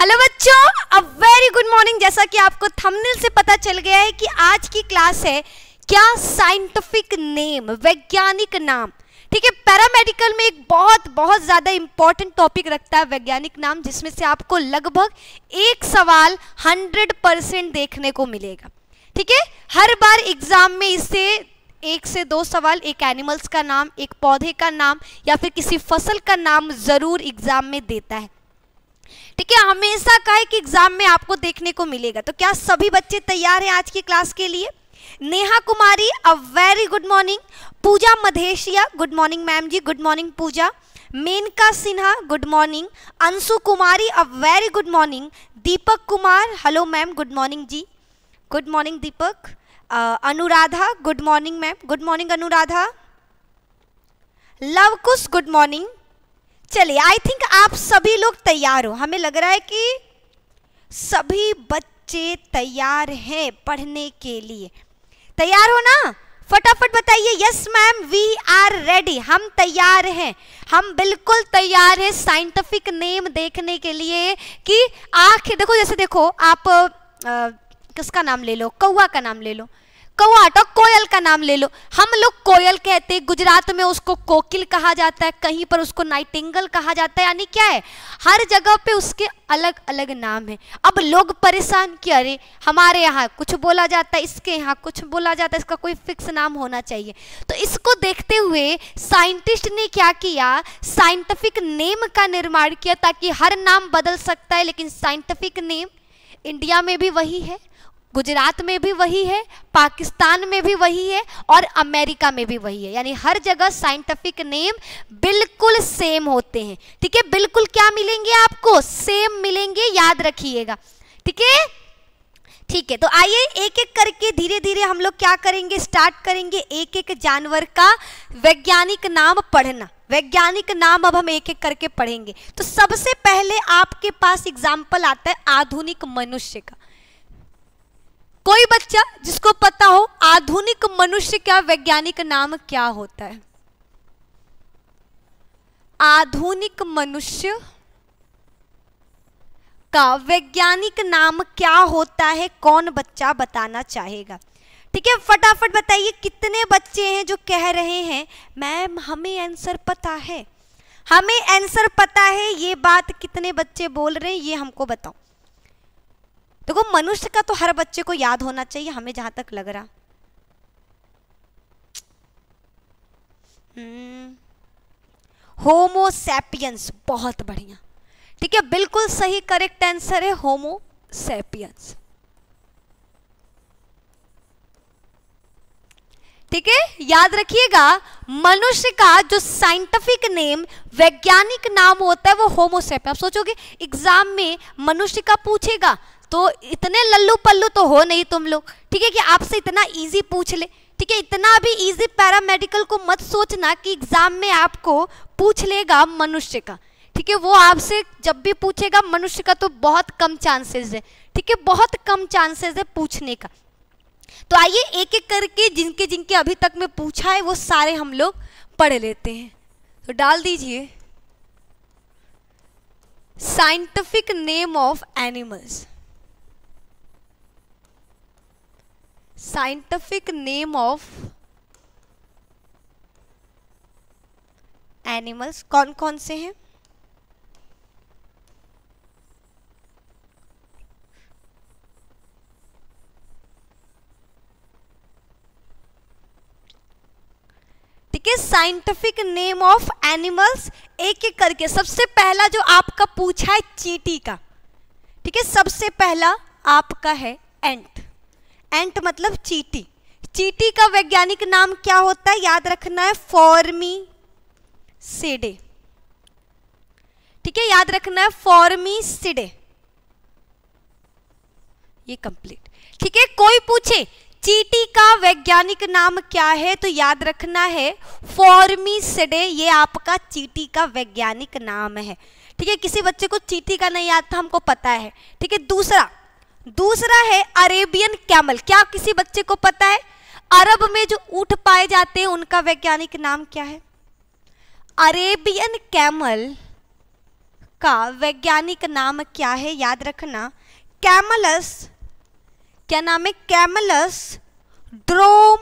Hello बच्चों अ very good morning जैसा कि आपको थंबनेल से पता चल गया है कि आज की क्लास है क्या साइंटिफिक नेम वैज्ञानिक नाम ठीक है पैरामेडिकल में एक बहुत बहुत ज़्यादा इंपॉर्टेंट टॉपिक रखता है वैज्ञानिक नाम जिसमें से आपको लगभग एक सवाल हंड्रेड परसेंट देखने को मिलेगा ठीक है हर बार एग्जाम में इससे एक से दो सवाल एक एनिमल्स का नाम एक पौधे का नाम या फिर किसी फसल का नाम ज़रूर एग्जाम में देता है ठीक है हमेशा का है कि एग्जाम में आपको देखने को मिलेगा तो क्या सभी बच्चे तैयार हैं आज की क्लास के लिए Neha Kumari a very good morning Pooja Madheshiya good morning ma'am ji good morning Pooja Menka Sinha good morning Anshu Kumari a very good morning Deepak Kumar hello ma'am good morning ji good morning Deepak Anuradha good morning ma'am good morning Anuradha Lavkush good morning चलिए आई थिंक आप सभी लोग तैयार हो हमें लग रहा है कि सभी बच्चे तैयार हैं पढ़ने के लिए तैयार हो ना फटाफट बताइए yes ma'am we are ready हम तैयार हैं हम बिल्कुल तैयार हैं साइंटिफिक नेम देखने के लिए कि आखिर देखो जैसे देखो आप आ, किसका नाम ले लो कौआ का नाम ले लो कौआट और कोयल का नाम ले लो हम लोग कोयल कहते हैं गुजरात में उसको कोकिल कहा जाता है कहीं पर उसको नाइटिंगल कहा जाता है यानी क्या है हर जगह पे उसके अलग अलग नाम है अब लोग परेशान कि अरे हमारे यहाँ कुछ बोला जाता है इसके यहाँ कुछ बोला जाता है इसका कोई फिक्स नाम होना चाहिए तो इसको देखते हुए साइंटिस्ट ने क्या किया साइंटिफिक नेम का निर्माण किया ताकि हर नाम बदल सकता है लेकिन साइंटिफिक नेम इंडिया में भी वही है गुजरात में भी वही है पाकिस्तान में भी वही है और अमेरिका में भी वही है यानी हर जगह साइंटिफिक नेम बिल्कुल सेम होते हैं ठीक है बिल्कुल क्या मिलेंगे आपको सेम मिलेंगे याद रखिएगा ठीक है ठीक है तो आइए एक एक करके धीरे धीरे हम लोग क्या करेंगे स्टार्ट करेंगे एक एक जानवर का वैज्ञानिक नाम पढ़ना वैज्ञानिक नाम अब हम एक एक करके पढ़ेंगे तो सबसे पहले आपके पास एग्जाम्पल आता है आधुनिक मनुष्य का कोई बच्चा जिसको पता हो आधुनिक मनुष्य का वैज्ञानिक नाम क्या होता है आधुनिक मनुष्य का वैज्ञानिक नाम क्या होता है कौन बच्चा बताना चाहेगा ठीक है फटाफट बताइए कितने बच्चे हैं जो कह रहे हैं मैम हमें आंसर पता है हमें आंसर पता है ये बात कितने बच्चे बोल रहे हैं ये हमको बताओ देखो मनुष्य का तो हर बच्चे को याद होना चाहिए हमें जहां तक लग रहा सेपियंस हम्म। बहुत बढ़िया ठीक है बिल्कुल सही करेक्ट आंसर है होमोसेपियंस ठीक है याद रखिएगा मनुष्य का जो साइंटिफिक नेम वैज्ञानिक नाम होता है वो होमोसेप आप सोचोगे एग्जाम में मनुष्य का पूछेगा तो इतने लल्लू पल्लू तो हो नहीं तुम लोग ठीक है कि आपसे इतना इजी पूछ ले ठीक है इतना भी इजी पैरामेडिकल को मत सोचना कि एग्जाम में आपको पूछ लेगा मनुष्य का ठीक है वो आपसे जब भी पूछेगा मनुष्य का तो बहुत कम चांसेस है ठीक है बहुत कम चांसेस है पूछने का तो आइए एक एक करके जिनके जिनके अभी तक मैं पूछा है वो सारे हम लोग पढ़ लेते हैं तो डाल दीजिए scientific name of animals scientific name of animals कौन कौन से हैं ठीक है साइंटिफिक नेम ऑफ एनिमल्स एक एक करके सबसे पहला जो आपका पूछा है चीटी का ठीक है सबसे पहला आपका है एंट एंट मतलब चीटी चीटी का वैज्ञानिक नाम क्या होता है याद रखना है फॉर्मी सिडे ठीक है याद रखना है फॉर्मी सिडे ये कंप्लीट ठीक है कोई पूछे चीटी का वैज्ञानिक नाम क्या है तो याद रखना है सिडे ये आपका चीटी का वैज्ञानिक नाम है ठीक है किसी बच्चे को चीटी का नहीं याद था हमको पता है ठीक है दूसरा दूसरा है अरेबियन कैमल क्या किसी बच्चे को पता है अरब में जो ऊट पाए जाते हैं उनका वैज्ञानिक नाम क्या है अरेबियन कैमल का वैज्ञानिक नाम क्या है याद रखना कैमलस क्या नाम है कैमलस ड्रोम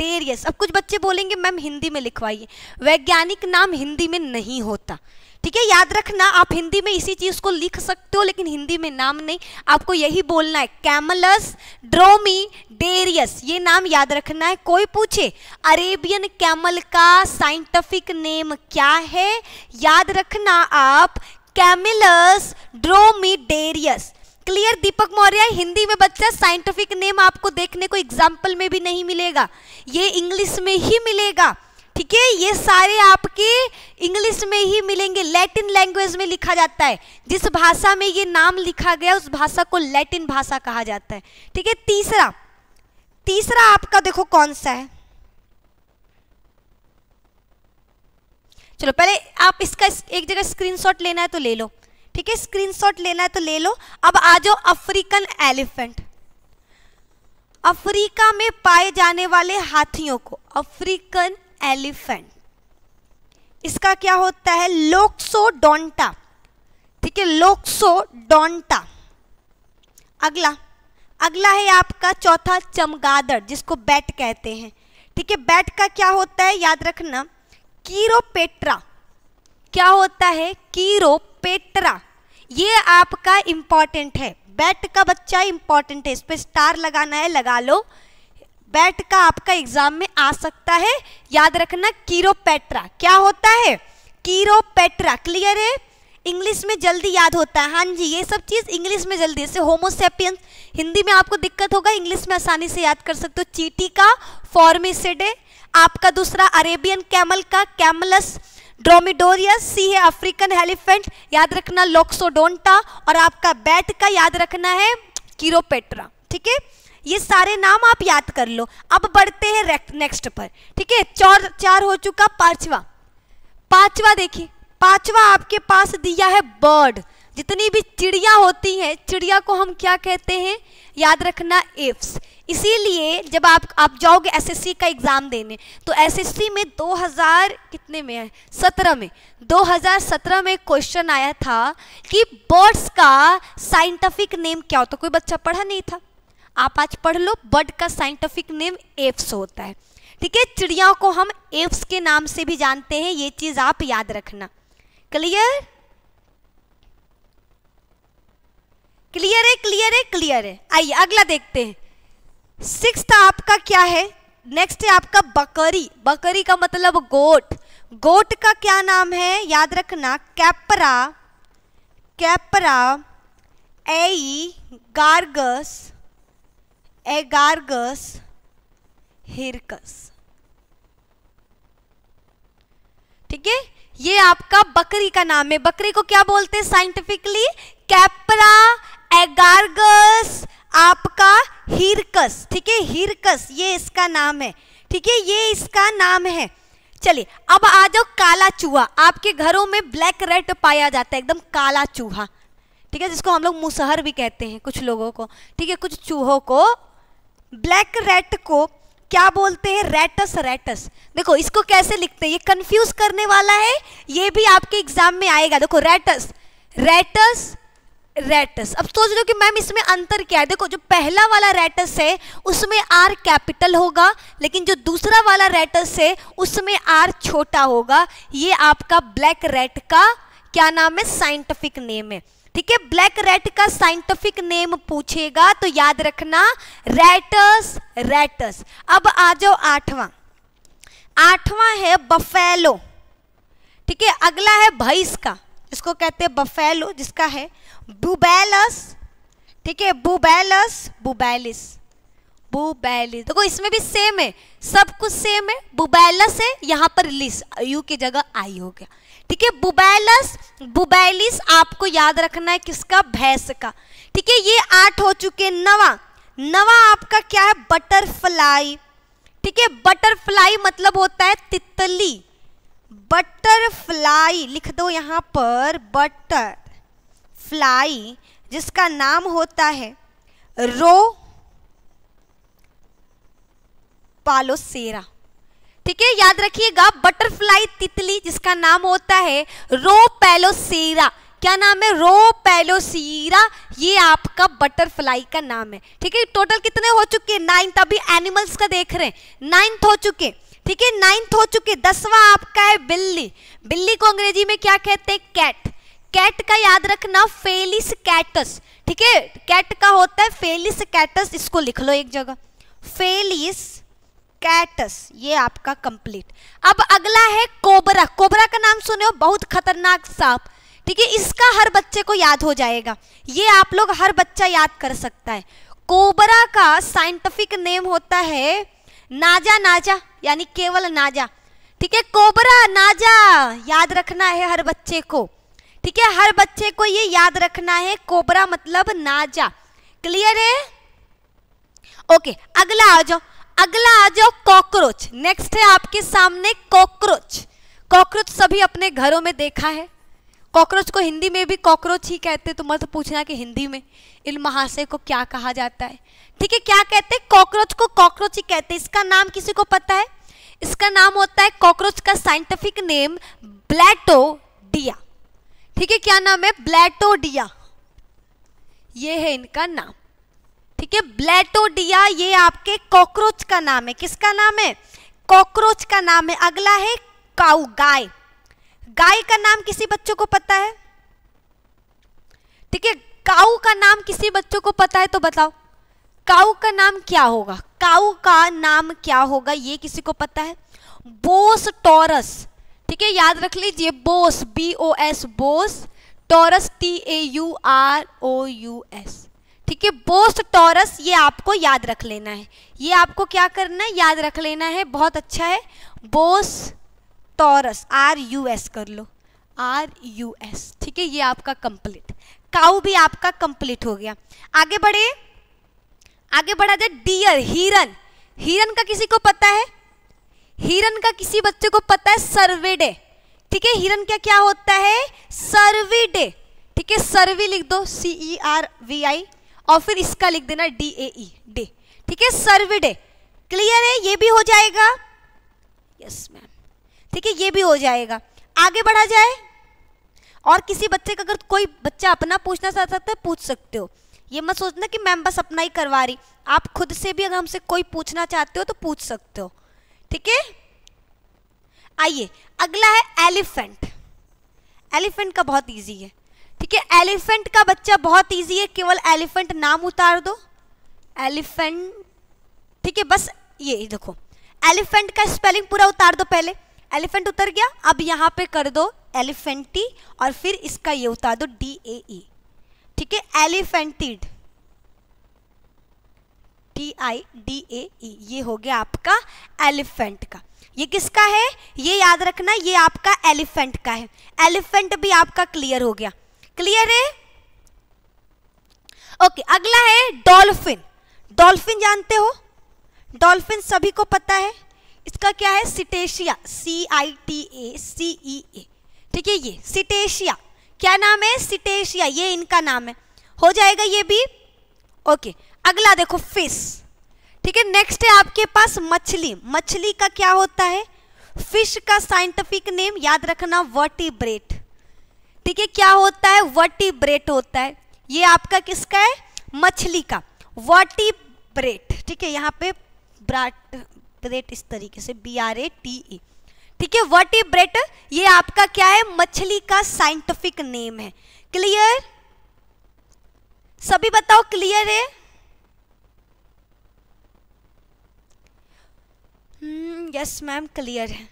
क्राइटेरियस अब कुछ बच्चे बोलेंगे मैम हिंदी में लिखवाइए वैज्ञानिक नाम हिंदी में नहीं होता ठीक है याद रखना आप हिंदी में इसी चीज़ को लिख सकते हो लेकिन हिंदी में नाम नहीं आपको यही बोलना है कैमलस ड्रोमी डेरियस ये नाम याद रखना है कोई पूछे अरेबियन कैमल का साइंटिफिक नेम क्या है याद रखना आप camelus dromedarius clear Deepak Maurya Hindi में बच्चा साइंटिफिक नेम आपको देखने को एग्जाम्पल में भी नहीं मिलेगा ये इंग्लिश में ही मिलेगा ठीक है ये सारे आपके इंग्लिश में ही मिलेंगे लैटिन लैंग्वेज में लिखा जाता है जिस भाषा में ये नाम लिखा गया उस भाषा को लैटिन भाषा कहा जाता है ठीक है तीसरा तीसरा आपका देखो कौन सा है चलो पहले आप इसका एक जगह स्क्रीनशॉट लेना है तो ले लो ठीक है स्क्रीनशॉट लेना है तो ले लो अब आ जाओ अफ्रीकन एलिफेंट अफ्रीका में पाए जाने वाले हाथियों को अफ्रीकन एलिफेंट इसका क्या होता है डोंटा ठीक है लोक्सो डोंटा अगला अगला है आपका चौथा चमगादड़ जिसको बैट कहते हैं ठीक है बैट का क्या होता है याद रखना कीरोपेट्रा क्या होता है कीरोपेट्रा ये आपका इंपॉर्टेंट है बैट का बच्चा इंपॉर्टेंट है इस पर स्टार लगाना है लगा लो बैट का आपका एग्जाम में आ सकता है याद रखना कीरोपेट्रा क्या होता है कीरोपेट्रा क्लियर है इंग्लिश में जल्दी याद होता है हाँ जी ये सब चीज़ इंग्लिश में जल्दी जैसे होमोसेपियन हिंदी में आपको दिक्कत होगा इंग्लिश में आसानी से याद कर सकते हो चीटी का फॉर्मिसिड है आपका दूसरा अरेबियन कैमल का कैमलस ड्रोमिडोरियस सी है अफ्रीकन एलिफेंट याद रखना लोक्सोडोंटा और आपका बैट का याद रखना है कीरोपेट्रा ठीक है ये सारे नाम आप याद कर लो अब बढ़ते हैं नेक्स्ट पर ठीक है चार चार हो चुका पांचवा पांचवा देखिए पांचवा आपके पास दिया है बर्ड जितनी भी चिड़िया होती हैं चिड़िया को हम क्या कहते हैं याद रखना इफ्स इसीलिए जब आप आप जाओगे एसएससी का एग्ज़ाम देने तो एसएससी में 2000 कितने में है 17 में 2017 में क्वेश्चन आया था कि बर्ड्स का साइंटिफिक नेम क्या होता कोई बच्चा पढ़ा नहीं था आप आज पढ़ लो बर्ड का साइंटिफिक नेम एफ्स होता है ठीक है चिड़िया को हम एफ्स के नाम से भी जानते हैं ये चीज़ आप याद रखना क्लियर क्लियर है क्लियर है क्लियर है आइए अगला देखते हैं सिक्स आपका क्या है नेक्स्ट है आपका बकरी बकरी का मतलब गोट गोट का क्या नाम है याद रखना कैपरा कैपरा ए गार्गस एगार्गस हिरकस ठीक है ये आपका बकरी का नाम है बकरी को क्या बोलते हैं साइंटिफिकली कैपरा एगार्गस आपका हिरकस ठीक है हिरकस ये इसका नाम है ठीक है ये इसका नाम है चलिए अब आ जाओ काला चूहा आपके घरों में ब्लैक रेड पाया जाता है एकदम काला चूहा ठीक है जिसको हम लोग मुसहर भी कहते हैं कुछ लोगों को ठीक है कुछ चूहों को ब्लैक रेट को क्या बोलते हैं रेटस रेटस देखो इसको कैसे लिखते हैं ये कंफ्यूज करने वाला है ये भी आपके एग्जाम में आएगा देखो रेटस रेटस रेटस अब सोच लो कि मैम इसमें अंतर क्या है देखो जो पहला वाला रेटस है उसमें आर कैपिटल होगा लेकिन जो दूसरा वाला रेटस है उसमें आर छोटा होगा ये आपका ब्लैक रेट का क्या नाम है साइंटिफिक नेम है ठीक है ब्लैक रेट का साइंटिफिक नेम पूछेगा तो याद रखना रेटस रेटस अब आ जाओ आठवां आठवां है बफेलो ठीक है अगला है भैंस का इसको कहते हैं बफेलो जिसका है बुबेलस ठीक है बुबेलस बुबेलिस बुबेलिस देखो इसमें भी सेम है सब कुछ सेम है बुबेलस है यहाँ पर लिस यू की जगह आई हो गया ठीक है बुबेलस बुबेलिस आपको याद रखना है किसका भैंस का ठीक है ये आठ हो चुके नवा नवा आपका क्या है बटरफ्लाई ठीक है बटरफ्लाई मतलब होता है तितली बटरफ्लाई लिख दो यहाँ पर बटर फ्लाई जिसका नाम होता है रो पालोसेरा ठीक है याद रखिएगा बटरफ्लाई तितली जिसका नाम होता है रो पैलोसेरा क्या नाम है रो पैलोसीरा ये आपका बटरफ्लाई का नाम है ठीक है टोटल कितने हो चुके हैं नाइन्थ अभी एनिमल्स का देख रहे हैं नाइन्थ हो चुके हैं ठीक है नाइन्थ हो चुके दसवा आपका है बिल्ली बिल्ली को अंग्रेजी में क्या कहते हैं कैट कैट का याद रखना फेलिस कैटस ठीक है कैट का होता है फेलिस कैटस इसको लिख लो एक जगह फेलिस कैटस ये आपका कंप्लीट अब अगला है कोबरा कोबरा का नाम सुने हो बहुत खतरनाक सांप ठीक है इसका हर बच्चे को याद हो जाएगा ये आप लोग हर बच्चा याद कर सकता है कोबरा का साइंटिफिक नेम होता है नाजा नाजा यानी केवल नाजा ठीक है कोबरा नाजा याद रखना है हर बच्चे को ठीक है हर बच्चे को ये याद रखना है कोबरा मतलब नाजा क्लियर है ओके अगला आ जाओ अगला आ जाओ कॉकरोच नेक्स्ट है आपके सामने कॉकरोच कॉकरोच सभी अपने घरों में देखा है कॉकरोच को हिंदी में भी कॉकरोच ही कहते तो मत पूछना कि हिंदी में इन महाशय को क्या कहा जाता है ठीक है क्या कहते हैं कॉकरोच को कॉकरोच ही कहते हैं इसका नाम किसी को पता है इसका नाम होता है कॉकरोच का साइंटिफिक नेम ब्लैटोडिया ठीक है क्या नाम है ब्लैटोडिया ये है इनका नाम ठीक है ब्लैटोडिया ये आपके कॉकरोच का नाम है किसका नाम है कॉकरोच का नाम है अगला है काउ गाय गाय का नाम किसी बच्चों को पता है ठीक है काऊ का नाम किसी बच्चों को पता है तो बताओ काऊ का नाम क्या होगा काऊ का नाम क्या होगा ये किसी को पता है बोस टॉरस ठीक है याद रख लीजिए Bos B O S Bos taurus T A U R O U S ठीक है बोस टॉरस ये आपको याद रख लेना है ये आपको क्या करना है याद रख लेना है बहुत अच्छा है Bos taurus R U S कर लो आर यू एस ठीक है ये आपका कंप्लीट काउ भी आपका कंप्लीट हो गया आगे बढ़े आगे बढ़ा जाए डियर हिरन हिरन का किसी को पता है हिरन का किसी बच्चे को पता है सर्वेडे ठीक है हिरन क्या क्या होता है सर्विडे ठीक है सर्वी लिख दो सी ई आर वी आई और फिर इसका लिख देना डी ए ई डे ठीक है सर्विडे क्लियर है ये भी हो जाएगा यस मैम ठीक है ये भी हो जाएगा आगे बढ़ा जाए और किसी बच्चे का अगर कोई बच्चा अपना पूछना चाह है तो पूछ सकते हो ये मत सोचना कि मैम बस अपना ही करवा रही आप खुद से भी अगर हमसे कोई पूछना चाहते हो तो पूछ सकते हो ठीक है आइए अगला है एलिफेंट एलिफेंट का बहुत इजी है ठीक है एलिफेंट का बच्चा बहुत इजी है केवल एलिफेंट नाम उतार दो एलिफेंट ठीक है बस ये देखो एलिफेंट का स्पेलिंग पूरा उतार दो पहले एलिफेंट उतर गया अब यहां पे कर दो एलिफेंटी और फिर इसका ये उतार दो डी ए ई ठीक है एलिफेंटिड टी आई डी ए ये हो गया आपका एलिफेंट का ये किसका है ये याद रखना ये आपका एलिफेंट का है एलिफेंट भी आपका क्लियर हो गया क्लियर है ओके अगला है डॉल्फिन डॉल्फिन जानते हो डॉल्फिन सभी को पता है इसका क्या है सिटेशिया सी आई टी ए सी ई ए ठीक है ये सिटेशिया क्या नाम है सिटेशिया ये इनका नाम है हो जाएगा ये भी ओके अगला देखो फिश ठीक है नेक्स्ट है आपके पास मछली मछली का क्या होता है फिश का साइंटिफिक नेम याद रखना वर्टिब्रेट ठीक है क्या होता है वर्टिब्रेट होता है ये आपका किसका है मछली का वर्टिब्रेट ठीक है यहाँ पे ब्राट ब्रेट इस तरीके से B R A T E ठीक है वर्टिब्रेट ये आपका क्या है मछली का साइंटिफिक नेम है क्लियर सभी बताओ क्लियर है यस मैम क्लियर है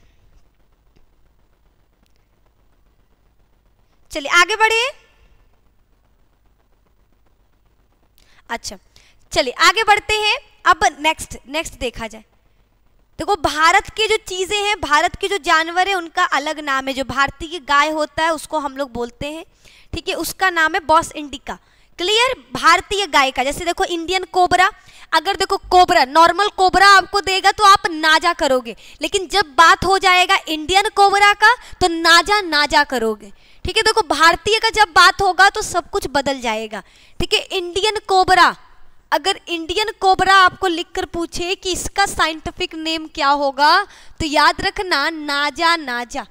चलिए आगे बढ़े अच्छा चलिए आगे बढ़ते हैं अब नेक्स्ट नेक्स्ट देखा जाए देखो भारत के जो चीज़ें हैं भारत के जो जानवर है उनका अलग नाम है जो भारतीय गाय होता है उसको हम लोग बोलते हैं ठीक है उसका नाम है बॉस इंडिका क्लियर भारतीय गाय का जैसे देखो इंडियन कोबरा अगर देखो कोबरा नॉर्मल कोबरा आपको देगा तो आप नाजा करोगे लेकिन जब बात हो जाएगा इंडियन कोबरा का तो नाजा नाजा करोगे ठीक है देखो भारतीय का जब बात होगा तो सब कुछ बदल जाएगा ठीक है इंडियन कोबरा अगर इंडियन कोबरा आपको लिखकर पूछे कि इसका साइंटिफिक नेम क्या होगा तो याद रखना नाजा नाजा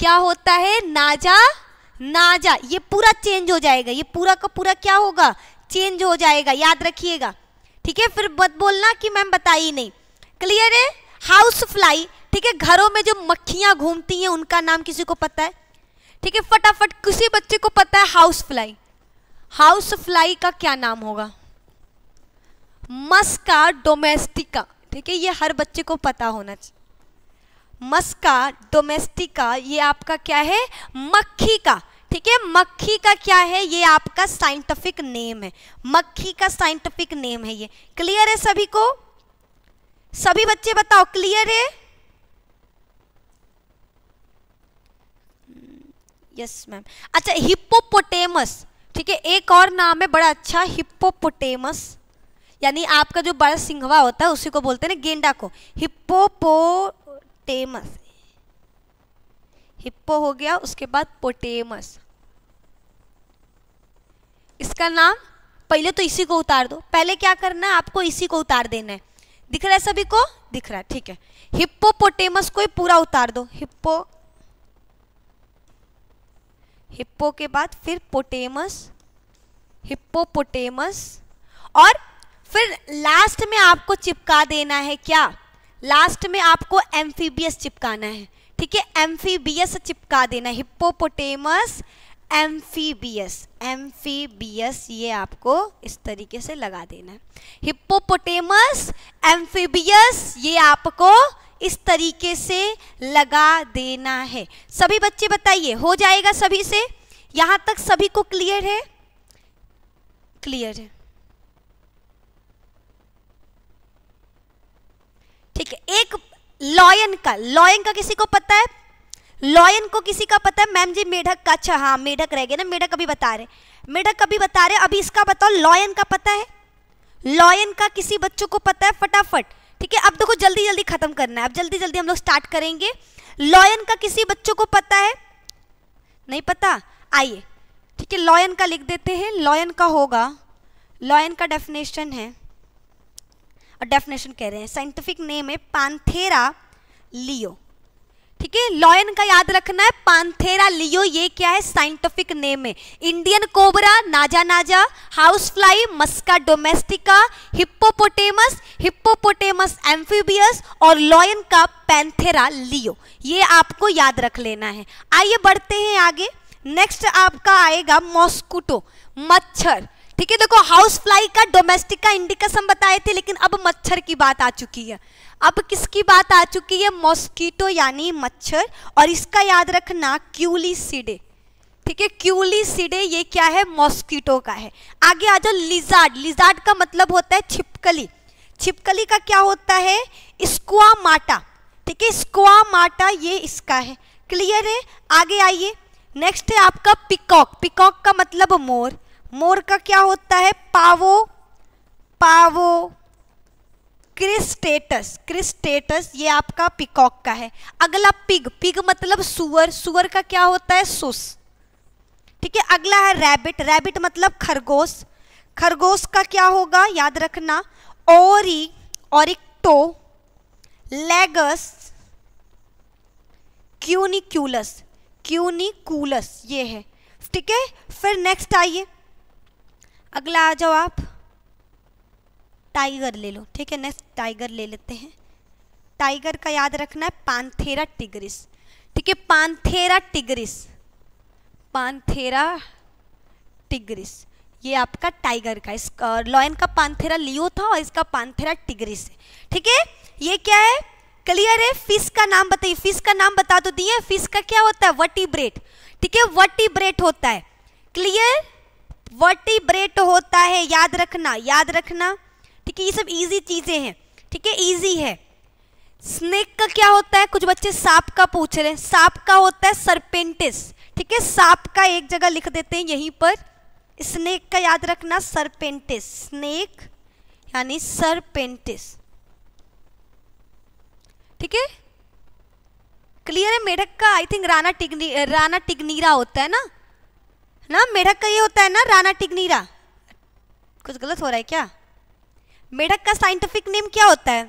क्या होता है नाजा नाजा ये पूरा चेंज हो जाएगा ये पूरा का पूरा क्या होगा चेंज हो जाएगा याद रखिएगा ठीक है फिर मत बोलना कि मैम बताई नहीं क्लियर है हाउस फ्लाई ठीक है घरों में जो मक्खियाँ घूमती हैं उनका नाम किसी को पता है ठीक है फटाफट किसी बच्चे को पता है हाउस फ्लाई हाउस फ्लाई का क्या नाम होगा मस्का डोमेस्टिका ठीक है ये हर बच्चे को पता होना चाहिए मस्का डोमेस्टिका ये आपका क्या है मक्खी का ठीक है मक्खी का क्या है ये आपका साइंटिफिक नेम है मक्खी का साइंटिफिक नेम है ये क्लियर है सभी को सभी बच्चे बताओ क्लियर है यस मैम अच्छा हिप्पोपोटेमस ठीक है एक और नाम है बड़ा अच्छा हिप्पोपोटेमस यानी आपका जो बड़ा सिंघवा होता है उसी को बोलते हैं ना गेंडा को हिप्पोपोटेमस हिप्पो हो गया उसके बाद पोटेमस इसका नाम पहले तो इसी को उतार दो पहले क्या करना है आपको इसी को उतार देना है दिख रहा है सभी को दिख रहा है ठीक है हिप्पोपोटेमस को पूरा उतार दो हिप्पो हिप्पो के बाद फिर पोटेमस हिप्पोपोटेमस और फिर लास्ट में आपको चिपका देना है क्या लास्ट में आपको एम्फीबियस चिपकाना है ठीक है एम्फीबियस चिपका देना हिप्पोपोटेमस एम्फीबियस एम्फीबियस ये आपको इस तरीके से लगा देना है हिप्पोपोटेमस एम्फीबियस ये आपको इस तरीके से लगा देना है सभी बच्चे बताइए हो जाएगा सभी से यहाँ तक सभी को क्लियर है क्लियर है ठीक है एक लॉयन का लॉयन का किसी को पता है लॉयन को किसी का पता है मैम जी मेढक का अच्छा हाँ मेढक रह गया ना मेढक अभी बता रहे मेढक अभी बता रहे अभी इसका बताओ लॉयन का पता है लॉयन का किसी बच्चों को पता है फटाफट ठीक है अब देखो जल्दी जल्दी खत्म करना है अब जल्दी जल्दी हम लोग स्टार्ट करेंगे लॉयन का किसी बच्चों को पता है नहीं पता आइए ठीक है लॉयन का लिख देते हैं लॉयन का होगा लॉयन का डेफिनेशन है डेफिनेशन कह रहे हैं साइंटिफिक नेम है पांथेरा लियो ठीक है लॉयन का याद रखना है पांथेरा लियो ये क्या है साइंटिफिक नेम है Indian cobra naja naja house fly musca domestica hippopotamus hippopotamus amphibius और लॉयन का पैंथेरा लियो ये आपको याद रख लेना है आइए बढ़ते हैं आगे नेक्स्ट आपका आएगा मॉस्कुटो मच्छर ठीक है देखो हाउस फ्लाई का डोमेस्टिक का इंडिकस हम बताए थे लेकिन अब मच्छर की बात आ चुकी है अब किसकी बात आ चुकी है मॉस्कीटो यानी मच्छर और इसका याद रखना क्यूली सीडे ठीक है सीडे ये क्या है मॉस्कीटो का है आगे आ जाओ लिजार्ड लिजार्ड का मतलब होता है छिपकली छिपकली का क्या होता है स्क्वामाटा ठीक है स्क्वा माटा ये इसका है क्लियर है आगे आइए नेक्स्ट है आपका पिकॉक पिकॉक का मतलब मोर मोर का क्या होता है पावो पावो क्रिस्टेटस क्रिस्टेटस ये आपका पिकॉक का है अगला पिग पिग मतलब सुअर सुअर का क्या होता है सुस ठीक है अगला है रैबिट रैबिट मतलब खरगोश खरगोश का क्या होगा याद रखना ओरी ओरिक्टो लेगस क्यूनिक्यूलस क्यूनिकूलस ये है ठीक है फिर नेक्स्ट आइए अगला आ जाओ आप टाइगर ले लो ठीक है नेक्स्ट टाइगर ले लेते हैं टाइगर का याद रखना है पानथेरा टिग्रिस ठीक है पानथेरा टिग्रिस पानथेरा टिग्रिस ये आपका टाइगर का इस लॉयन का पानथेरा लियो था और इसका पानथेरा टिग्रिस है ठीक है ये क्या है क्लियर है फिश का नाम बताइए फिश का नाम बता दो तो दिए फिश का क्या होता है वटी ठीक है वटी होता है क्लियर वर्टिब्रेट होता है याद रखना याद रखना ठीक है ये सब इजी चीज़ें हैं ठीक है इजी है स्नेक का क्या होता है कुछ बच्चे सांप का पूछ रहे हैं सांप का होता है सरपेंटिस ठीक है सांप का एक जगह लिख देते हैं यहीं पर स्नेक का याद रखना सरपेंटिस स्नेक यानी सरपेंटिस ठीक है क्लियर है मेढक का I think rana tigrina rana tigrina होता है ना ना मेढक का ये होता है ना राना टिकनीरा कुछ गलत हो रहा है क्या मेढक का साइंटिफिक नेम क्या होता है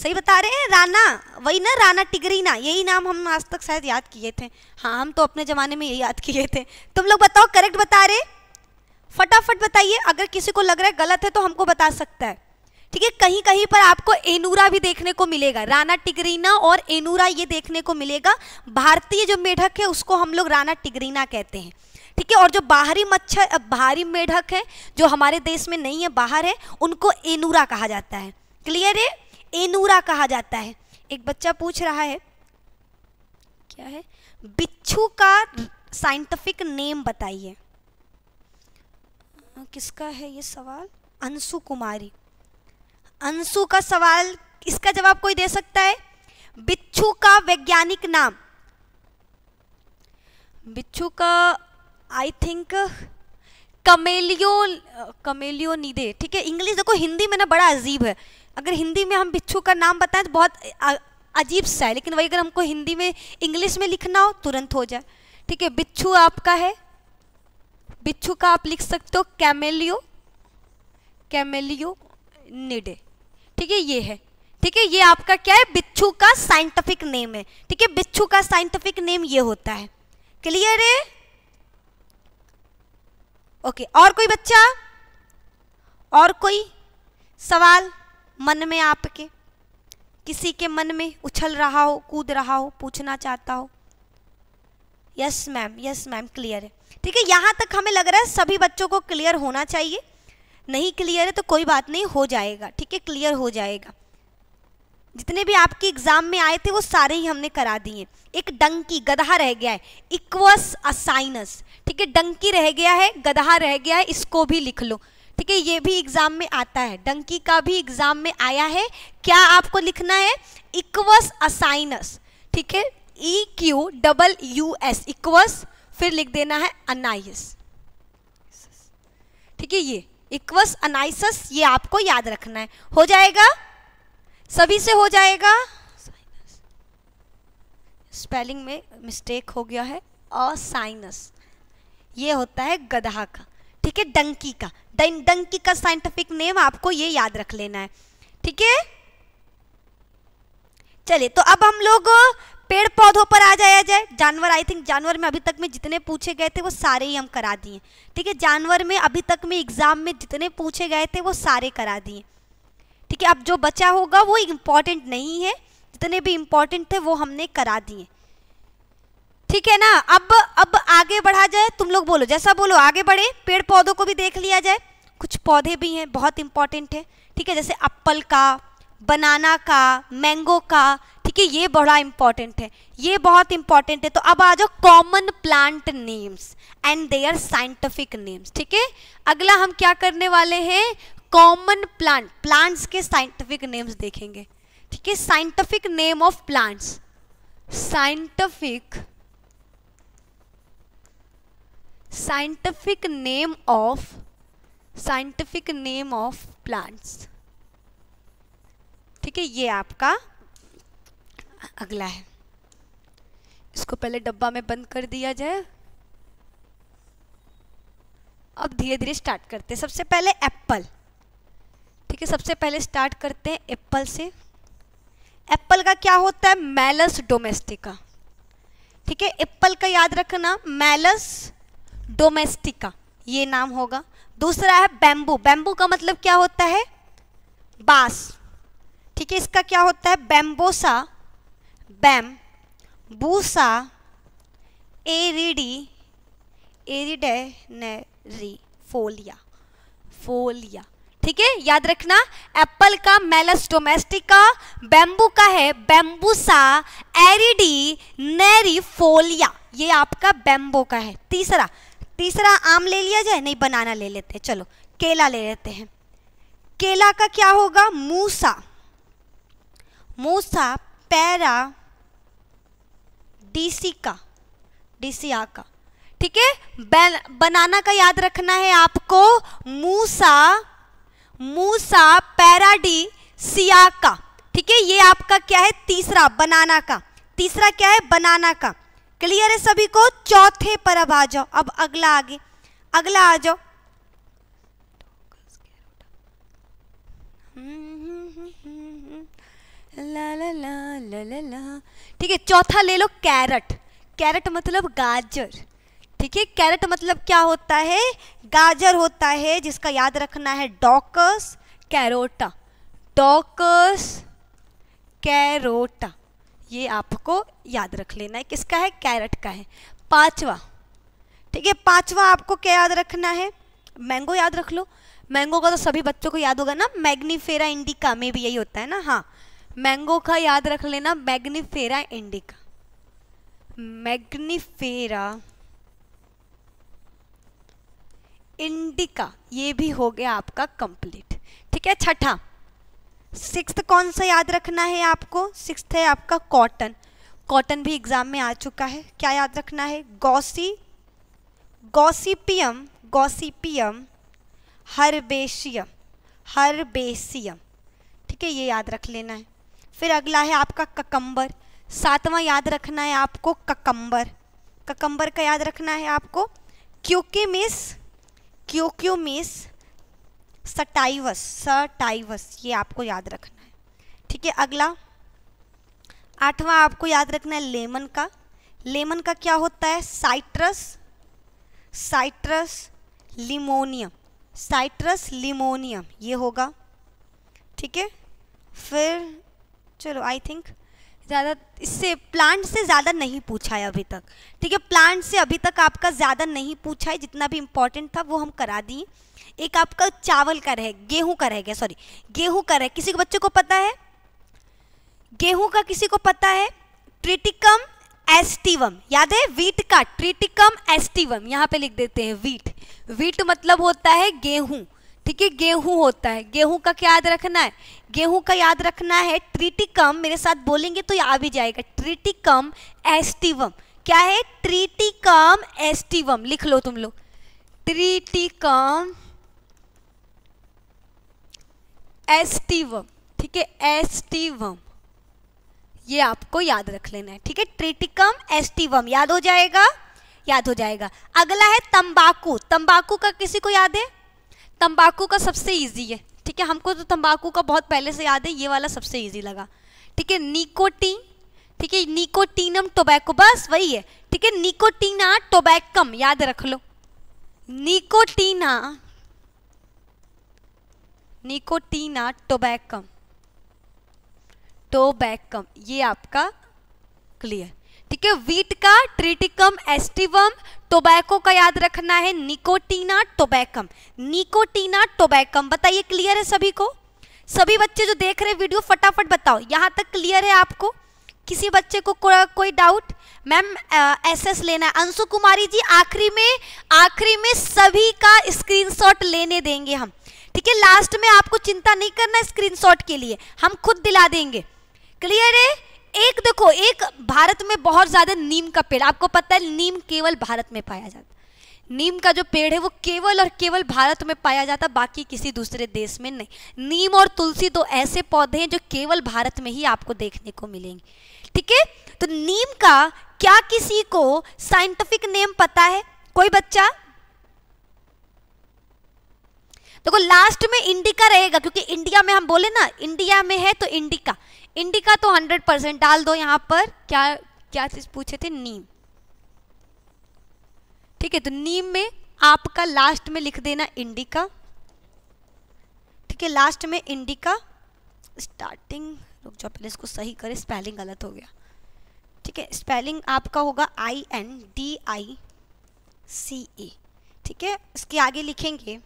सही बता रहे हैं राना वही ना राना टिगरीना यही नाम हम आज तक शायद याद किए थे हाँ हम तो अपने ज़माने में यही याद किए थे तुम लोग बताओ करेक्ट बता रहे फटाफट बताइए अगर किसी को लग रहा है गलत है तो हमको बता सकता है ठीक है कहीं कहीं पर आपको एनूरा भी देखने को मिलेगा राना टिगरीना और एनूरा ये देखने को मिलेगा भारतीय जो मेढक है उसको हम लोग राना टिगरीना कहते हैं ठीक है और जो बाहरी मच्छर बाहरी मेढक है जो हमारे देश में नहीं है बाहर है उनको एनूरा कहा जाता है क्लियर है एनूरा कहा जाता है एक बच्चा पूछ रहा है क्या है बिच्छू का साइंटिफिक नेम बताइए किसका है ये सवाल अंशु कुमारी अंशु का सवाल इसका जवाब कोई दे सकता है बिच्छू का वैज्ञानिक नाम बिच्छू का आई थिंक कमेलियो कमेलियो निदे ठीक है इंग्लिश देखो हिंदी में ना बड़ा अजीब है अगर हिंदी में हम बिच्छू का नाम बताएं तो बहुत अजीब सा है लेकिन वही अगर हमको हिंदी में इंग्लिश में लिखना हो तुरंत हो जाए ठीक है बिच्छू आपका है बिच्छू का आप लिख सकते हो कैमेलियो कैमेलियो निडे ठीक है ये है ठीक है ये आपका क्या है बिच्छू का साइंटिफिक नेम है ठीक है बिच्छू का साइंटिफिक नेम ये होता है क्लियर है ओके और कोई बच्चा और कोई सवाल मन में आपके किसी के मन में उछल रहा हो कूद रहा हो पूछना चाहता हो yes ma'am yes ma'am clear है ठीक है यहां तक हमें लग रहा है सभी बच्चों को क्लियर होना चाहिए नहीं क्लियर है तो कोई बात नहीं हो जाएगा ठीक है क्लियर हो जाएगा जितने भी आपके एग्जाम में आए थे वो सारे ही हमने करा दिए एक डंकी गधा रह गया है इक्वस असाइनस ठीक है डंकी रह गया है गधा रह गया है इसको भी लिख लो ठीक है ये भी एग्जाम में आता है डंकी का भी एग्जाम में आया है क्या आपको लिखना है इक्वस असाइनस ठीक है E Q double U S equus फिर लिख देना है अनाइस ठीक है ये इक्वस अनाइसस ये आपको याद रखना है हो जाएगा सभी से हो जाएगा स्पेलिंग में मिस्टेक हो गया है और साइनस ये होता है गधा का ठीक है डंकी का डंकी का साइंटिफिक नेम आपको ये याद रख लेना है ठीक है चलिए तो अब हम लोग पेड़ पौधों पर आ जाया जाए जानवर आई थिंक जानवर में अभी तक में जितने पूछे गए थे वो सारे ही हम करा दिए ठीक है जानवर में अभी तक में एग्ज़ाम में जितने पूछे गए थे वो सारे करा दिए ठीक है अब जो बचा होगा वो इम्पॉर्टेंट नहीं है जितने भी इम्पॉर्टेंट थे वो हमने करा दिए ठीक है ना अब अब आगे बढ़ा जाए तुम लोग बोलो जैसा बोलो आगे बढ़े पेड़ पौधों को भी देख लिया जाए कुछ पौधे भी हैं बहुत इम्पॉर्टेंट है ठीक है जैसे एप्पल का बनाना का मैंगो का ठीक है ये बड़ा इंपॉर्टेंट है ये बहुत इंपॉर्टेंट है तो अब आ जाओ common plant names and their scientific names ठीक है अगला हम क्या करने वाले हैं कॉमन प्लांट प्लांट्स के साइंटिफिक नेम्स देखेंगे ठीक है scientific name of plants scientific scientific name of scientific name of plants ठीक है ये आपका अगला है इसको पहले डब्बा में बंद कर दिया जाए अब धीरे धीरे स्टार्ट करते हैं सबसे पहले एप्पल ठीक है सबसे पहले स्टार्ट करते हैं एप्पल से एप्पल का क्या होता है मैलस डोमेस्टिका ठीक है एप्पल का याद रखना मैलस डोमेस्टिका ये नाम होगा दूसरा है बैम्बू बैम्बू का मतलब क्या होता है बांस ठीक है इसका क्या होता है बैम्बोसा बूसा एरिडी एरिडेनरी फोलिया फोलिया ठीक है याद रखना एप्पल का मेलस डोमेस्टिका बैम्बू का है बैम्बूसा एरिडी फोलिया ये आपका बैम्बो का है तीसरा तीसरा आम ले लिया जाए नहीं बनाना ले लेते हैं चलो केला ले लेते हैं केला का क्या होगा मूसा मूसा पैरा का डीसिका का ठीक है बनाना का याद रखना है आपको musa musa paradisiaca का ठीक है ये आपका क्या है तीसरा बनाना का तीसरा क्या है बनाना का क्लियर है सभी को चौथे पर अब आ जाओ अब अगला आगे अगला आ जाओ हम्म ला ला ला ला ला ला ठीक है चौथा ले लो कैरट कैरट मतलब गाजर ठीक है कैरेट मतलब क्या होता है गाजर होता है जिसका याद रखना है डॉकस कैरोटा डॉकस कैरोटा ये आपको याद रख लेना है किसका है कैरट का है पांचवा ठीक है पांचवा आपको क्या याद रखना है मैंगो याद रख लो मैंगो का तो सभी बच्चों को याद होगा ना मैग्नीफेरा इंडिका में भी यही होता है ना हाँ मैंगो का याद रख लेना मैग्नीफेरा इंडिका मैग्नीफेरा इंडिका ये भी हो गया आपका कंप्लीट ठीक है छठा सिक्स कौन सा याद रखना है आपको सिक्स है आपका कॉटन कॉटन भी एग्जाम में आ चुका है क्या याद रखना है गौसी गौसीपियम गौसीपियम हरबेशियम हरबेशियम ठीक है ये याद रख लेना है फिर अगला है आपका ककम्बर सातवां याद रखना है आपको ककम्बर ककम्बर का याद रखना है आपको क्योंकि मिस क्यों मिस सटाइवस सटाइवस ये आपको याद रखना है ठीक है अगला आठवां आपको याद रखना है लेमन का लेमन का क्या होता है citrus citrus limonium citrus limonium ये होगा ठीक है फिर चलो आई थिंक ज़्यादा इससे प्लांट से ज़्यादा नहीं पूछा है अभी तक ठीक है प्लांट से अभी तक आपका ज़्यादा नहीं पूछा है जितना भी इम्पोर्टेंट था वो हम करा दिए एक आपका चावल का रहे गेहूं का रह गया सॉरी गेहूं का रहे किसी के बच्चे को पता है गेहूं का किसी को पता है ट्रिटिकम एस्टिवम याद है वीट का ट्रिटिकम एस्टिवम यहाँ पे लिख देते हैं वीट वीट मतलब होता है गेहूं ठीक है गेहूं होता है गेहूं का क्या याद रखना है गेहूं का याद रखना है ट्रिटिकम मेरे साथ बोलेंगे तो आ भी जाएगा ट्रिटिकम एस्टिवम क्या है ट्रिटिकम एस्टिवम लिख लो तुम लोग ट्रिटिकम एस्टिवम ठीक है एस्टिवम ये आपको याद रख लेना है ठीक है ट्रिटिकम एस्टिवम याद हो जाएगा याद हो जाएगा अगला है तंबाकू तंबाकू का किसी को याद है तंबाकू का सबसे ईजी है ठीक है हमको तो तंबाकू का बहुत पहले से याद है ये वाला सबसे ईजी लगा ठीक है निकोटीन ठीक है निकोटीनम टोबैको बस वही है ठीक है निकोटीना टोबैकम याद रख लो निकोटीना निकोटीना टोबैकम टोबैकम ये आपका क्लियर ठीक है वीट का ट्रिटिकम एस्टिवम टोबैको का याद रखना है निकोटीना टोबैकम निकोटीना टोबैकम बताइए क्लियर है सभी को सभी बच्चे जो देख रहे वीडियो फटाफट बताओ यहाँ तक क्लियर है आपको किसी बच्चे को को कोई डाउट मैम एसएस लेना है अंशु कुमारी जी आखिरी में आखिरी में सभी का स्क्रीनशॉट लेने देंगे हम ठीक है लास्ट में आपको चिंता नहीं करना स्क्रीनशॉट के लिए हम खुद दिला देंगे क्लियर है एक देखो एक भारत में बहुत ज़्यादा नीम का पेड़ आपको पता है नीम केवल भारत में पाया जाता नीम का जो पेड़ है वो केवल और केवल भारत में पाया जाता बाकी किसी दूसरे देश में नहीं नीम और तुलसी दो ऐसे पौधे हैं जो केवल भारत में ही आपको देखने को मिलेंगे ठीक है तो नीम का क्या किसी को साइंटिफिक नेम पता है कोई बच्चा देखो तो लास्ट में इंडिका रहेगा क्योंकि इंडिया में हम बोले ना इंडिया में है तो इंडिका इंडिका तो 100 परसेंट डाल दो यहां पर क्या क्या चीज़ पूछे थे नीम ठीक है तो नीम में आपका लास्ट में लिख देना इंडिका ठीक है लास्ट में इंडिका स्टार्टिंग रुक जाओ पहले इसको सही करें स्पेलिंग गलत हो गया ठीक है स्पेलिंग आपका होगा आई एन डी आई सी ए ठीक है इसके आगे लिखेंगे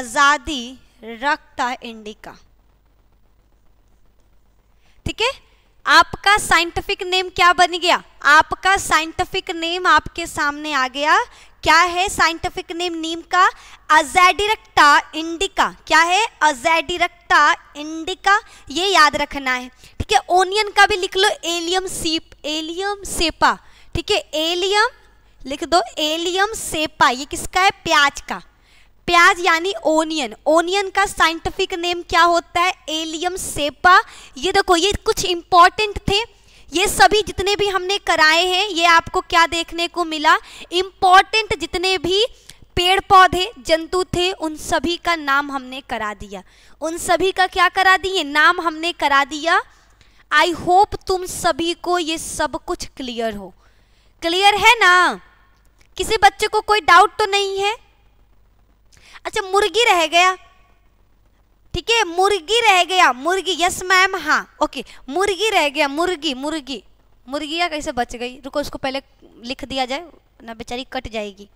आज़ादी रखता इंडिका ठीक है आपका साइंटिफिक नेम क्या बन गया आपका साइंटिफिक नेम आपके सामने आ गया क्या है साइंटिफिक नेम नीम का अजैडिरक्टा इंडिका क्या है अजैडिरक्टा इंडिका ये याद रखना है ठीक है ओनियन का भी लिख लो एलियम सीप एलियम सेपा ठीक है एलियम लिख दो एलियम सेपा ये किसका है प्याज का प्याज यानी ओनियन ओनियन का साइंटिफिक नेम क्या होता है एलियम सेपा ये देखो ये कुछ इंपॉर्टेंट थे ये सभी जितने भी हमने कराए हैं ये आपको क्या देखने को मिला इम्पॉर्टेंट जितने भी पेड़ पौधे जंतु थे उन सभी का नाम हमने करा दिया उन सभी का क्या करा दिए नाम हमने करा दिया आई होप तुम सभी को ये सब कुछ क्लियर हो क्लियर है ना किसी बच्चे को कोई डाउट तो नहीं है अच्छा मुर्गी रह गया ठीक है मुर्गी रह गया मुर्गी यस मैम हाँ ओके मुर्गी रह गया मुर्गी मुर्गी मुर्गिया कैसे बच गई रुको उसको पहले लिख दिया जाए ना बेचारी कट जाएगी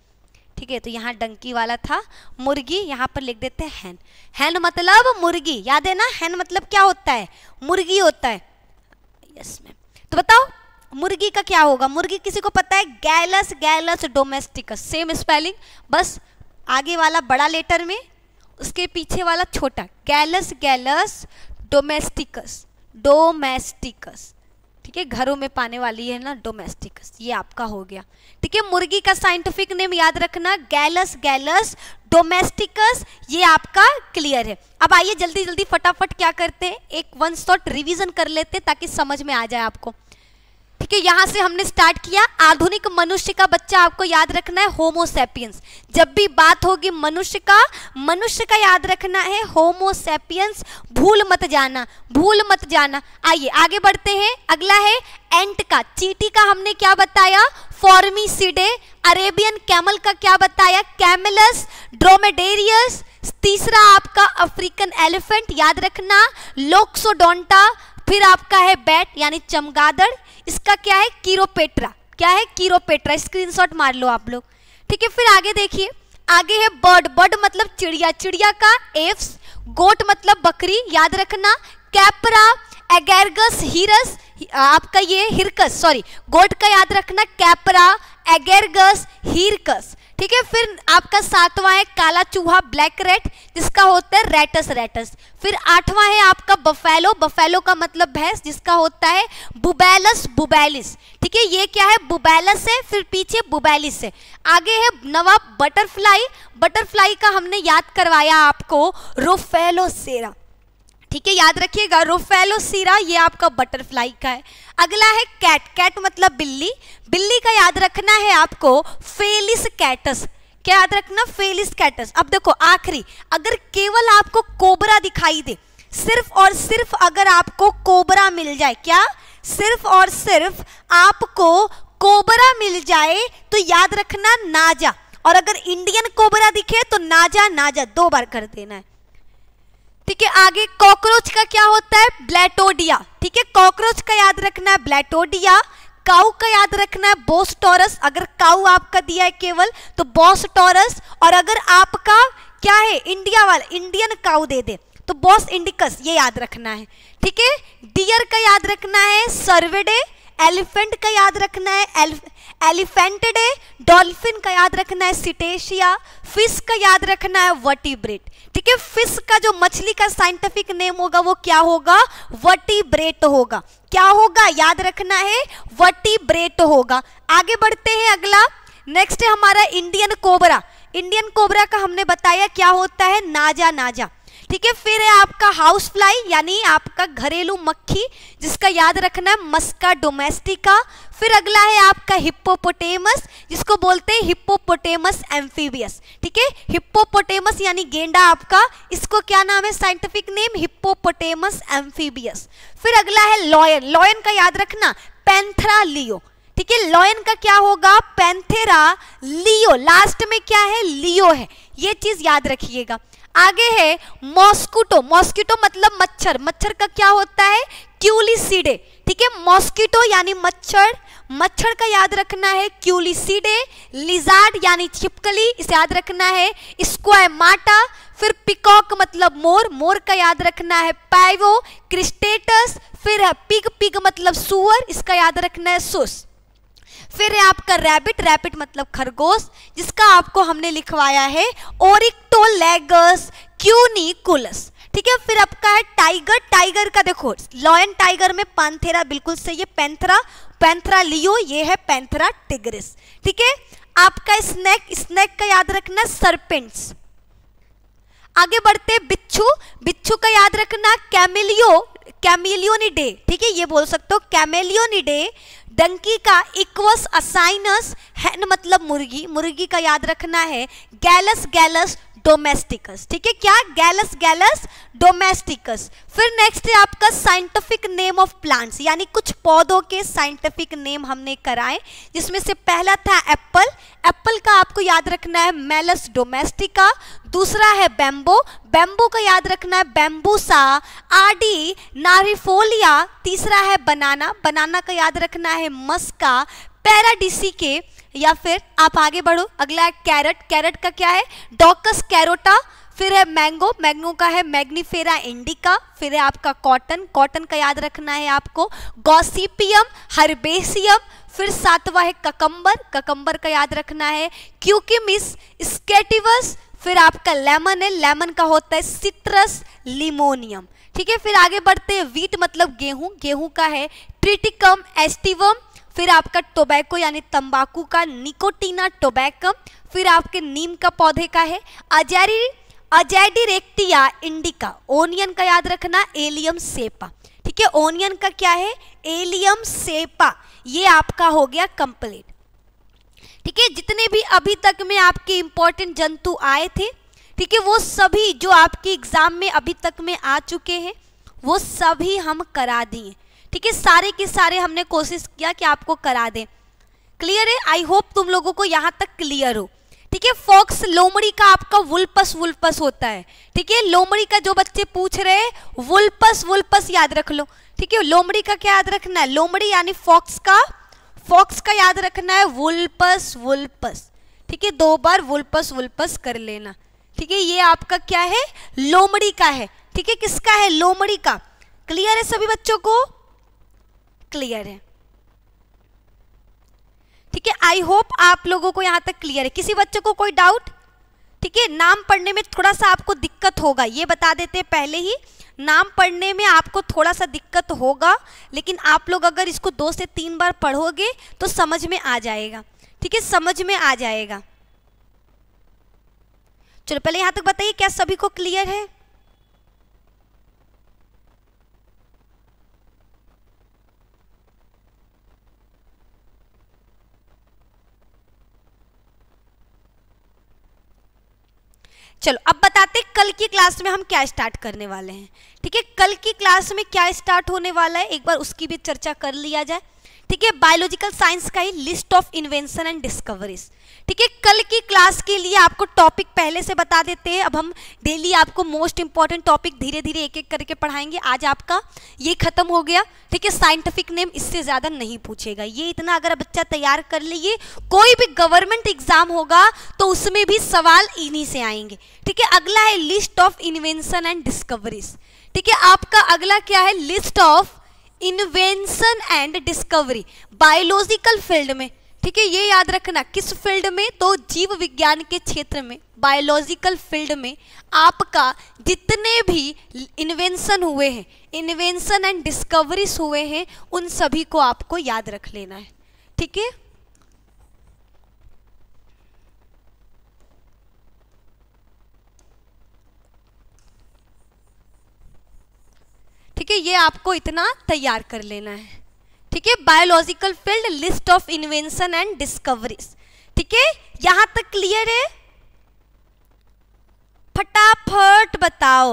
ठीक है तो यहाँ डंकी वाला था मुर्गी यहाँ पर लिख देते हैं हैन हैन मतलब मुर्गी याद है ना हैन मतलब क्या होता है मुर्गी होता है यस मैम तो बताओ मुर्गी का क्या होगा मुर्गी किसी को पता है gallus gallus domesticus same spelling बस आगे वाला बड़ा लेटर में उसके पीछे वाला छोटा गैलस गैलस डोमेस्टिकस डोमेस्टिकस ठीक है घरों में पाने वाली है ना डोमेस्टिकस ये आपका हो गया ठीक है मुर्गी का साइंटिफिक नेम याद रखना गैलस गैलस डोमेस्टिकस ये आपका क्लियर है अब आइए जल्दी जल्दी फटाफट क्या करते हैं एक वन शॉट रिवीजन कर लेते हैं ताकि समझ में आ जाए आपको ठीक है यहाँ से हमने स्टार्ट किया आधुनिक मनुष्य का बच्चा आपको याद रखना है होमोसेपियंस जब भी बात होगी मनुष्य का मनुष्य का याद रखना है होमोसेपियंस भूल मत जाना भूल मत जाना आइए आगे बढ़ते हैं अगला है एंट का चीटी का हमने क्या बताया फॉर्मीसीडे अरेबियन कैमल का क्या बताया कैमलस ड्रोमेडेरियस तीसरा आपका अफ्रीकन एलिफेंट याद रखना लोक्सोडोंटा फिर आपका है बैट यानी चमगादड़ इसका क्या है कीरोपेट्रा क्या है कीरोपेट्रा स्क्रीनशॉट मार लो आप लोग ठीक है फिर आगे देखिए आगे है बर्ड बर्ड मतलब चिड़िया चिड़िया का एफ्स गोट मतलब बकरी याद रखना कैपरा एगेरगस हिरस आपका ये हिरकस सॉरी गोट का याद रखना कैपरा एगैरगस हिरकस ठीक है फिर आपका सातवां है काला चूहा ब्लैक रेट जिसका होता है रेटस रेटस फिर आठवां है आपका बफेलो बफेलो का मतलब भैंस जिसका होता है बुबैलस बुबैलिस ठीक है ये क्या है बुबैलस है फिर पीछे बुबैलिस है आगे है नवा बटरफ्लाई बटरफ्लाई का हमने याद करवाया आपको रोफेलो सेरा ठीक है याद रखिएगा रोफेलो सीरा ये आपका बटरफ्लाई का है अगला है कैट कैट मतलब बिल्ली बिल्ली का याद रखना है आपको फेलिस कैटस क्या याद रखना फेलिस कैटस अब देखो आखिरी अगर केवल आपको कोबरा दिखाई दे सिर्फ और सिर्फ अगर आपको कोबरा मिल जाए क्या सिर्फ और सिर्फ आपको कोबरा मिल जाए तो याद रखना नाजा और अगर इंडियन कोबरा दिखे तो नाजा नाजा दो बार कर देना है ठीक है आगे कॉकरोच का क्या होता है ब्लैटोडिया ठीक है कॉकरोच का याद रखना है ब्लैटोडिया काउ का याद रखना है बोस टॉरस अगर काउ आपका दिया है केवल तो बॉस टॉरस और अगर आपका क्या है इंडिया वाला इंडियन काउ दे दे तो बॉस इंडिकस ये याद रखना है ठीक है डियर का याद रखना है सर्वेडे एलिफेंट का याद रखना है एलिफेंटेडे डॉल्फिन का याद रखना है सिटेशिया फिश का याद रखना है वटीब्रेट ठीक है फिश का जो मछली का साइंटिफिक नेम होगा वो क्या होगा ब्रेट होगा क्या होगा याद रखना है ब्रेट होगा आगे बढ़ते हैं अगला नेक्स्ट है हमारा इंडियन कोबरा इंडियन कोबरा का हमने बताया क्या होता है नाजा नाजा ठीक है फिर है आपका हाउस फ्लाई यानी आपका घरेलू मक्खी जिसका याद रखना है मस्का डोमेस्टिका फिर अगला है आपका हिप्पोपोटेमस जिसको बोलते हैं हिप्पोपोटेमस एम्फीबियस ठीक है हिप्पोपोटेमस यानी गेंडा आपका इसको क्या नाम है साइंटिफिक नेम हिप्पोपोटेमस एम्फीबियस फिर अगला है लॉयन लॉयन का याद रखना पेंथरा लियो ठीक है लॉयन का क्या होगा पेंथेरा लियो लास्ट में क्या है लियो है ये चीज याद रखिएगा आगे है मॉस्किटो मॉस्किटो मतलब मच्छर मच्छर का क्या होता है क्यूलिसीडे ठीक है मॉस्किटो यानी मच्छर मच्छर का याद रखना है क्यूलिसीडे लिजार्ड यानी छिपकली इसे याद रखना है माटा फिर पिकॉक मतलब मोर मोर का याद रखना है पाइवो क्रिस्टेटस फिर है पिग पिग मतलब सुअर इसका याद रखना है सुस फिर है आपका रैबिट रैबिट मतलब खरगोश जिसका आपको हमने लिखवाया है ओरिक्टोलेगस क्यूनिकुलस ठीक है फिर आपका है टाइगर टाइगर का देखो लॉयन टाइगर में पैंथेरा बिल्कुल सही है पैंथरा पैंथरा लियो ये है पैंथरा टिग्रिस ठीक है आपका स्नैक स्नैक का याद रखना सरपेंट्स आगे बढ़ते बिच्छू बिच्छू का याद रखना कैमिलियो कैमिलियोनिडे ठीक है ये बोल सकते हो कैमेलियोनिडे डंकी का इक्वस असाइनस है मतलब मुर्गी मुर्गी का याद रखना है गैलस गैलस डोमेस्टिकस ठीक है क्या गैलस गैलस डोमेस्टिकस फिर नेक्स्ट है आपका साइंटिफिक नेम ऑफ प्लांट्स यानी कुछ पौधों के साइंटिफिक नेम हमने कराए जिसमें से पहला था एप्पल एप्पल का आपको याद रखना है मेलस डोमेस्टिका दूसरा है बैम्बो बेम्बो का याद रखना है बेम्बूसा आडी नारिफोलिया तीसरा है बनाना बनाना का याद रखना है मस्का पैराडिसी के या फिर आप आगे बढ़ो अगला है कैरेट कैरेट का क्या है डॉकस कैरोटा फिर है मैंगो मैंगो का है मैग्नीफेरा इंडिका फिर है आपका कॉटन कॉटन का याद रखना है आपको गॉसिपियम हर्बेसियम फिर सातवा है ककम्बर ककम्बर का याद रखना है क्योंकि मिस स्केटिवस फिर आपका लेमन है लेमन का होता है सिट्रस लिमोनियम ठीक है फिर आगे बढ़ते हैं वीट मतलब गेहूं गेहूं का है ट्रिटिकम एस्टिवम फिर आपका टोबैको यानी तंबाकू का निकोटीना टोबैक फिर आपके नीम का पौधे का है अजैरी रेक्टिया इंडिका ओनियन का याद रखना एलियम सेपा ठीक है ओनियन का क्या है एलियम सेपा ये आपका हो गया कंप्लीट ठीक है जितने भी अभी तक में आपके इंपॉर्टेंट जंतु आए थे ठीक है वो सभी जो आपके एग्जाम में अभी तक में आ चुके हैं वो सभी हम करा दिए ठीक है सारे के सारे हमने कोशिश किया कि आपको करा दें क्लियर है आई होप तुम लोगों को यहाँ तक क्लियर हो ठीक है फॉक्स लोमड़ी का आपका वुलपस वुलपस होता है ठीक है लोमड़ी का जो बच्चे पूछ रहे हैं वुलपस वुलपस याद रख लो ठीक है लोमड़ी का क्या याद रखना है लोमड़ी यानी फॉक्स का फॉक्स का याद रखना है वुलपस वुलपस ठीक है दो बार वुलपस वुलपस कर लेना ठीक है ये आपका क्या है लोमड़ी का है ठीक है किसका है लोमड़ी का क्लियर है सभी बच्चों को क्लियर है ठीक है आई होप आप लोगों को यहां तक क्लियर है किसी बच्चे को कोई डाउट ठीक है नाम पढ़ने में थोड़ा सा आपको दिक्कत होगा ये बता देते हैं पहले ही नाम पढ़ने में आपको थोड़ा सा दिक्कत होगा लेकिन आप लोग अगर इसको दो से तीन बार पढ़ोगे तो समझ में आ जाएगा ठीक है समझ में आ जाएगा चलो पहले यहां तक बताइए क्या सभी को क्लियर है चलो अब बताते कल की क्लास में हम क्या स्टार्ट करने वाले हैं ठीक है कल की क्लास में क्या स्टार्ट होने वाला है एक बार उसकी भी चर्चा कर लिया जाए ठीक है बायोलॉजिकल साइंस का ही list of invention and discoveries ठीक है कल की क्लास के लिए आपको टॉपिक पहले से बता देते हैं अब हम डेली आपको मोस्ट इंपॉर्टेंट टॉपिक धीरे धीरे एक एक करके पढ़ाएंगे आज आपका ये खत्म हो गया ठीक है साइंटिफिक नेम इससे ज़्यादा नहीं पूछेगा ये इतना अगर बच्चा तैयार कर लिए कोई भी गवर्नमेंट एग्जाम होगा तो उसमें भी सवाल इन्हीं से आएंगे ठीक है अगला है list of invention and discoveries ठीक है आपका अगला क्या है list of invention and discovery biological field में ठीक है ये याद रखना किस फील्ड में तो जीव विज्ञान के क्षेत्र में बायोलॉजिकल फील्ड में आपका जितने भी इन्वेंशन हुए हैं इन्वेंशन एंड डिस्कवरीज हुए हैं उन सभी को आपको याद रख लेना है ठीक है ठीक है ये आपको इतना तैयार कर लेना है ठीक है biological field list of invention and discoveries ठीक है यहां तक क्लियर है फटाफट बताओ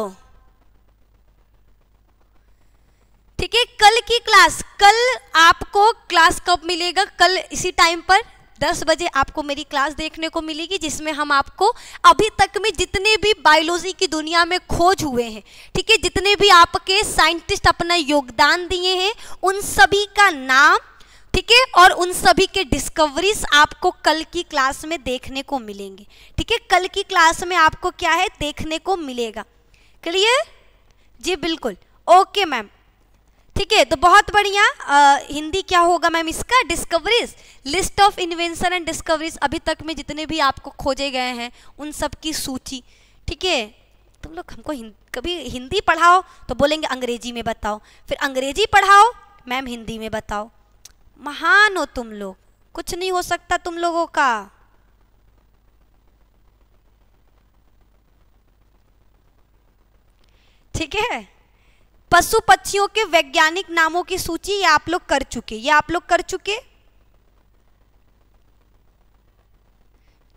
ठीक है कल की क्लास कल आपको क्लास कब मिलेगा कल इसी टाइम पर दस बजे आपको मेरी क्लास देखने को मिलेगी जिसमें हम आपको अभी तक में जितने भी बायोलॉजी की दुनिया में खोज हुए हैं ठीक है जितने भी आपके साइंटिस्ट अपना योगदान दिए हैं उन सभी का नाम ठीक है और उन सभी के डिस्कवरीज आपको कल की क्लास में देखने को मिलेंगे ठीक है कल की क्लास में आपको क्या है देखने को मिलेगा क्लियर जी बिल्कुल ओके मैम ठीक है तो बहुत बढ़िया हिंदी क्या होगा मैम इसका discoveries list of invention and discoveries अभी तक में जितने भी आपको खोजे गए हैं उन सब की सूची ठीक है तुम लोग हमको हिं, कभी हिंदी पढ़ाओ तो बोलेंगे अंग्रेजी में बताओ फिर अंग्रेजी पढ़ाओ मैम हिंदी में बताओ महान हो तुम लोग कुछ नहीं हो सकता तुम लोगों का ठीक है पशु पक्षियों के वैज्ञानिक नामों की सूची ये आप लोग कर चुके ये आप लोग कर चुके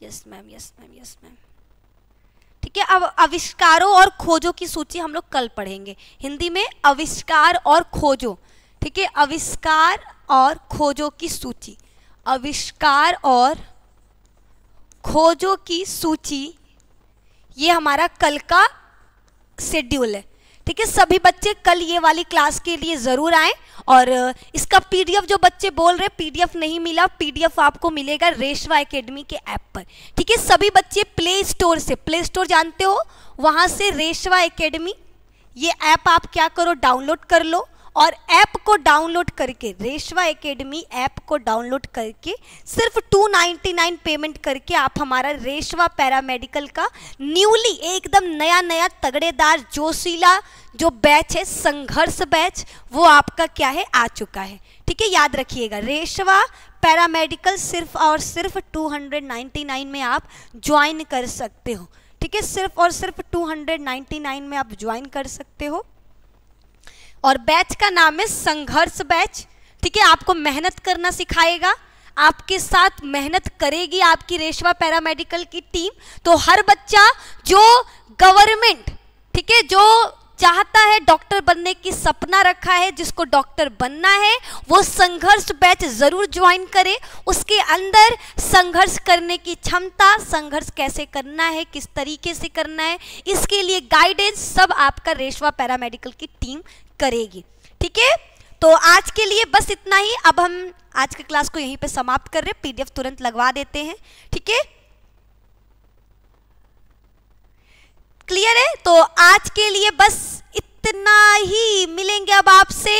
yes ma'am yes ma'am yes ma'am ठीक है अब अविष्कारों और खोजों की सूची हम लोग कल पढ़ेंगे हिंदी में अविष्कार और खोजों ठीक है अविष्कार और खोजों की सूची अविष्कार और खोजों की सूची ये हमारा कल का शेड्यूल है ठीक है सभी बच्चे कल ये वाली क्लास के लिए ज़रूर आए और इसका पीडीएफ जो बच्चे बोल रहे पीडीएफ नहीं मिला पीडीएफ आपको मिलेगा रेशवा एकेडमी के ऐप पर ठीक है सभी बच्चे प्ले स्टोर से प्ले स्टोर जानते हो वहां से रेशवा एकेडमी ये ऐप आप क्या करो डाउनलोड कर लो और ऐप को डाउनलोड करके रेशवा एकेडमी ऐप को डाउनलोड करके सिर्फ 299 पेमेंट करके आप हमारा रेशवा पैरामेडिकल का न्यूली एकदम नया नया तगड़ेदार जोशीला जो बैच है संघर्ष बैच वो आपका क्या है आ चुका है ठीक है याद रखिएगा रेशवा पैरामेडिकल सिर्फ और सिर्फ 299 में आप ज्वाइन कर सकते हो ठीक है सिर्फ और सिर्फ 299 में आप ज्वाइन कर सकते हो और बैच का नाम है संघर्ष बैच ठीक है आपको मेहनत करना सिखाएगा आपके साथ मेहनत करेगी आपकी रेशवा पैरामेडिकल की टीम तो हर बच्चा जो गवर्नमेंट ठीक है जो चाहता है डॉक्टर बनने की सपना रखा है जिसको डॉक्टर बनना है वो संघर्ष बैच जरूर ज्वाइन करे उसके अंदर संघर्ष करने की क्षमता संघर्ष कैसे करना है किस तरीके से करना है इसके लिए गाइडेंस सब आपका रेशवा पैरामेडिकल की टीम करेगी ठीक है तो आज के लिए बस इतना ही अब हम आज के क्लास को यहीं पे समाप्त कर रहे पीडीएफ तुरंत लगवा देते हैं ठीक है क्लियर है तो आज के लिए बस इतना ही मिलेंगे अब आपसे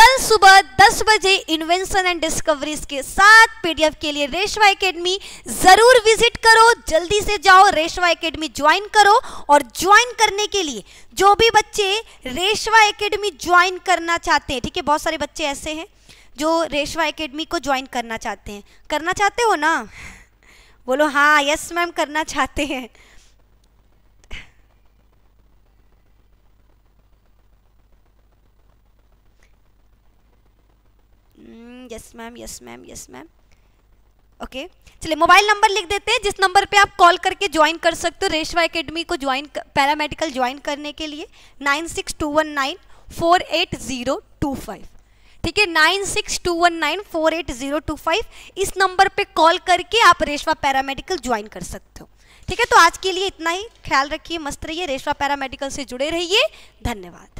कल सुबह 10 बजे इन्वेंशन एंड डिस्कवरीज के साथ पीडीएफ के लिए रेशवा एकेडमी जरूर विजिट करो जल्दी से जाओ रेशवा एकेडमी ज्वाइन करो और ज्वाइन करने के लिए जो भी बच्चे रेशवा एकेडमी ज्वाइन करना चाहते हैं ठीक है बहुत सारे बच्चे ऐसे हैं जो रेशवा एकेडमी को ज्वाइन करना चाहते हैं करना चाहते हो ना बोलो हाँ यस मैम करना चाहते हैं yes ma'am yes ma'am yes ma'am okay चलिए मोबाइल नंबर लिख देते हैं जिस नंबर पे आप कॉल करके ज्वाइन कर सकते हो रेशवा एकेडमी को ज्वाइन पैरामेडिकल ज्वाइन करने के लिए nine six two one nine four eight zero two five ठीक है nine six two one nine four eight zero two five इस नंबर पे कॉल करके आप रेशवा पैरामेडिकल ज्वाइन कर सकते हो ठीक है तो आज के लिए इतना ही ख्याल रखिए मस्त रहिए रेशवा पैरामेडिकल से जुड़े रहिए धन्यवाद